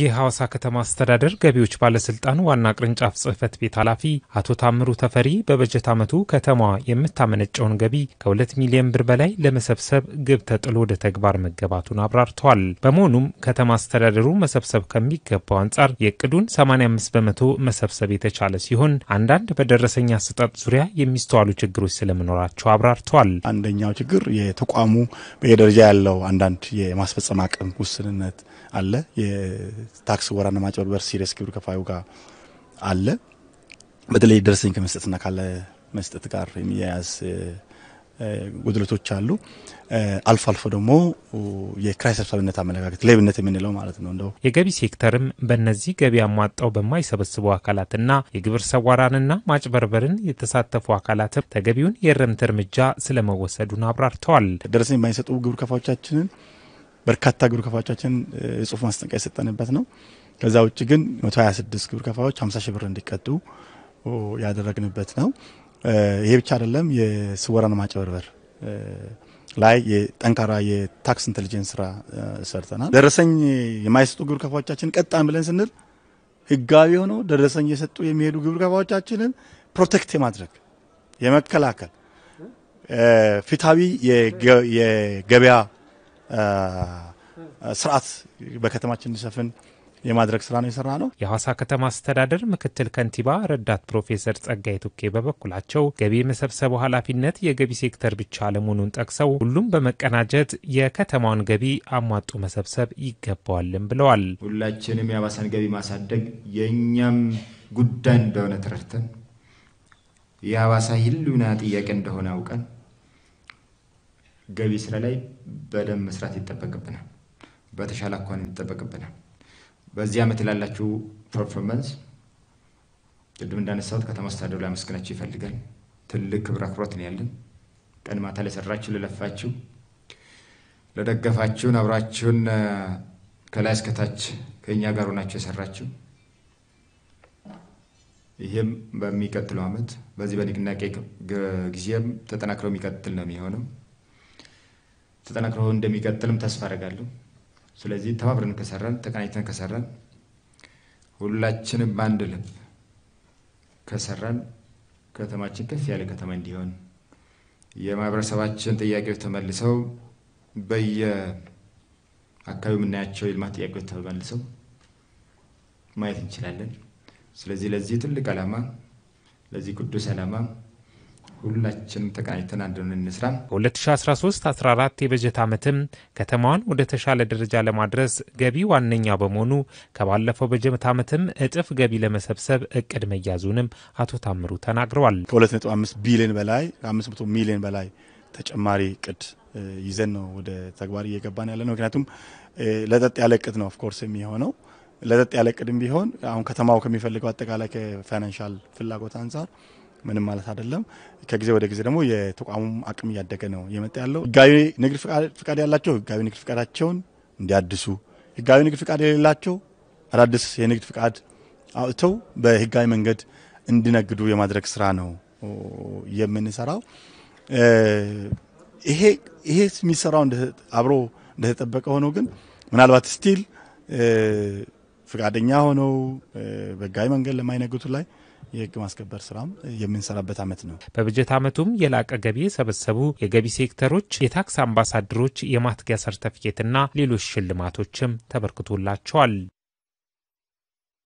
የሐዋሳ ከተማ አስተዳደር ገቢዎች ባለስልጣን ዋና ቅርንጫፍ ጽህፈት ቤት ኃላፊ አቶ ታምሩ ተፈሪ በበጀት ዓመቱ ከተማዋ የምታመነጨውን ገቢ ከ2 ሚሊዮን ብር በላይ ለመሰብሰብ ግብ ተጥሎ ወደ ተግባር መገባቱን አብራርተዋል። በመሆኑም ከተማ አስተዳደሩ መሰብሰብ ከሚገባው አንጻር የእቅዱን 85 በመቶ መሰብሰብ የተቻለ ሲሆን አንዳንድ በደረሰኛ አሰጣጥ ዙሪያ የሚስተዋሉ ችግሮች ስለመኖራቸው አብራርተዋል። አንደኛው ችግር የተቋሙ በየደረጃ ያለው አንዳንድ የማስፈጸም አቅም ውስንነት አለ ታክስ ወራና ማጭበርበር ሲሪየስ ግብር ከፋዩ ጋር አለ። በተለይ ደረሰኝ ከመስጠትና ካለ መስጠት ጋር የሚያያዝ ጉድለቶች አሉ። አልፎ አልፎ ደግሞ የኪራይ ሰብሳቢነት አመለካከት ሌብነት የምንለው ማለት ነው። እንደው የገቢ ሴክተርም በእነዚህ ገቢ አሟጣው በማይሰበስቡ አካላትና የግብር ሰዋራንና ማጭበርበርን የተሳተፉ አካላትም ተገቢውን የእርምት እርምጃ ስለመወሰዱን አብራርተዋል። ደረሰኝ የማይሰጡ ግብር ከፋዎቻችንን በርካታ ግብር ከፋዎቻችን የጽሁፍ ማስጠንቀቂያ የሰጠንበት ነው። ከዛ ውጭ ግን 126 ግብር ከፋዎች 50 ሺህ ብር እንዲቀጡ ያደረግንበት ነው። ይሄ ብቻ አይደለም። የስወራን ማጭበርበር ላይ የጠንካራ የታክስ ኢንቴሊጀንስ ስራ ሰርተናል። ደረሰኝ የማይሰጡ ግብር ከፋዎቻችን ቀጣን ብለን ስንል ህጋዊ ሆነው ደረሰኝ የሰጡ የሚሄዱ ግብር ከፋዎቻችንን ፕሮቴክት የማድረግ የመከላከል ፊታዊ የገበያ ስርዓት በከተማችን እንዲሰፍን የማድረግ ስራ ነው የሰራ ነው። የሐዋሳ ከተማ አስተዳደር ምክትል ከንቲባ ረዳት ፕሮፌሰር ጸጋይ ቱኬ በበኩላቸው ገቢ መሰብሰቡ ኃላፊነት የገቢ ሴክተር ብቻ አለመሆኑን ጠቅሰው ሁሉም በመቀናጀት የከተማውን ገቢ አሟጦ መሰብሰብ ይገባዋልም ብለዋል። ሁላችንም የሐዋሳን ገቢ ማሳደግ የእኛም ጉዳይ እንደሆነ ተረድተን የሐዋሳ ህልውና ጥያቄ እንደሆነ አውቀን ገቢ ስራ ላይ በደንብ መስራት ይጠበቅብናል። በተሻለ አኳን ይጠበቅብናል። በዚህ ዓመት ላላችሁ ፐርፎርመንስ ቅድም እንዳነሳሁት ከተማ አስተዳደሩ ላይ አመስግናችሁ ይፈልጋል። ትልቅ ክብር አክብሮት ነው ያለን። ቀን ማታ ለሰራችሁ፣ ለለፋችሁ፣ ለደገፋችሁን፣ አብራችሁን ከላይ እስከታች ከእኛ ጋር ሆናችሁ የሰራችሁ ይህም በሚቀጥለው ዓመት በዚህ በንቅናቄ ጊዜም ተጠናክረው የሚቀጥል ነው የሚሆነው። ተጠናክሮ እንደሚቀጥልም ተስፋ አደርጋለሁ። ስለዚህ ተባብረን ከሰራን፣ ተቀናጅተን ከሰራን፣ ሁላችንም በአንድ ልብ ከሰራን ከተማችን ከፍ ያለ ከተማ እንዲሆን የማህበረሰባችን ጥያቄዎች ተመልሰው በየአካባቢው የምናያቸው የልማት ጥያቄዎች ተመልሰው ማየት እንችላለን። ስለዚህ ለዚህ ትልቅ ዓላማ ለዚህ ቅዱስ ዓላማ ሁላችንም ተቀናጅተን አንድ እንስራ። በ2013/14 የበጀት ዓመትም ከተማዋን ወደ ተሻለ ደረጃ ለማድረስ ገቢ ዋነኛ በመሆኑ ከባለፈው በጀት ዓመትም እጥፍ ገቢ ለመሰብሰብ እቅድ መያዙንም አቶ ታምሩ ተናግረዋል። ከ2.5 ቢሊዮን በላይ 500 ሚሊዮን በላይ ተጨማሪ እቅድ ይዘን ነው ወደ ተግባር እየገባን ያለ ነው። ምክንያቱም ለጠጥ ያለ እቅድ ነው ኦፍኮርስ የሚሆነው ለጠጥ ያለ እቅድም ቢሆን አሁን ከተማው ከሚፈልገው አጠቃላይ ከፋይናንሻል ፍላጎት አንጻር ምንም ማለት አይደለም። ከጊዜ ወደ ጊዜ ደግሞ የተቋሙም አቅም እያደገ ነው የመጣ ያለው። ህጋዊ ንግድ ፍቃድ ያላቸው ህጋዊ ንግድ ፍቃዳቸውን እንዲያድሱ፣ ህጋዊ ንግድ ፍቃድ የሌላቸው አዳዲስ የንግድ ፍቃድ አውጥተው በህጋዊ መንገድ እንዲነግዱ የማድረግ ስራ ነው የምንሰራው። ይሄ ይሄ የሚሰራው አብሮ እንደተጠበቀ ሆኖ ግን ምናልባት ስቲል ፍቃደኛ ሆነው በጋይ መንገድ ለማይነግዱ ላይ የህግ ማስከበር ስራም የምንሰራበት አመት ነው። በበጀት አመቱም የላቀ ገቢ የሰበሰቡ የገቢ ሴክተሮች የታክስ አምባሳደሮች የማትጊያ ሰርተፍኬትና ሌሎች ሽልማቶችም ተበርክቶላቸዋል።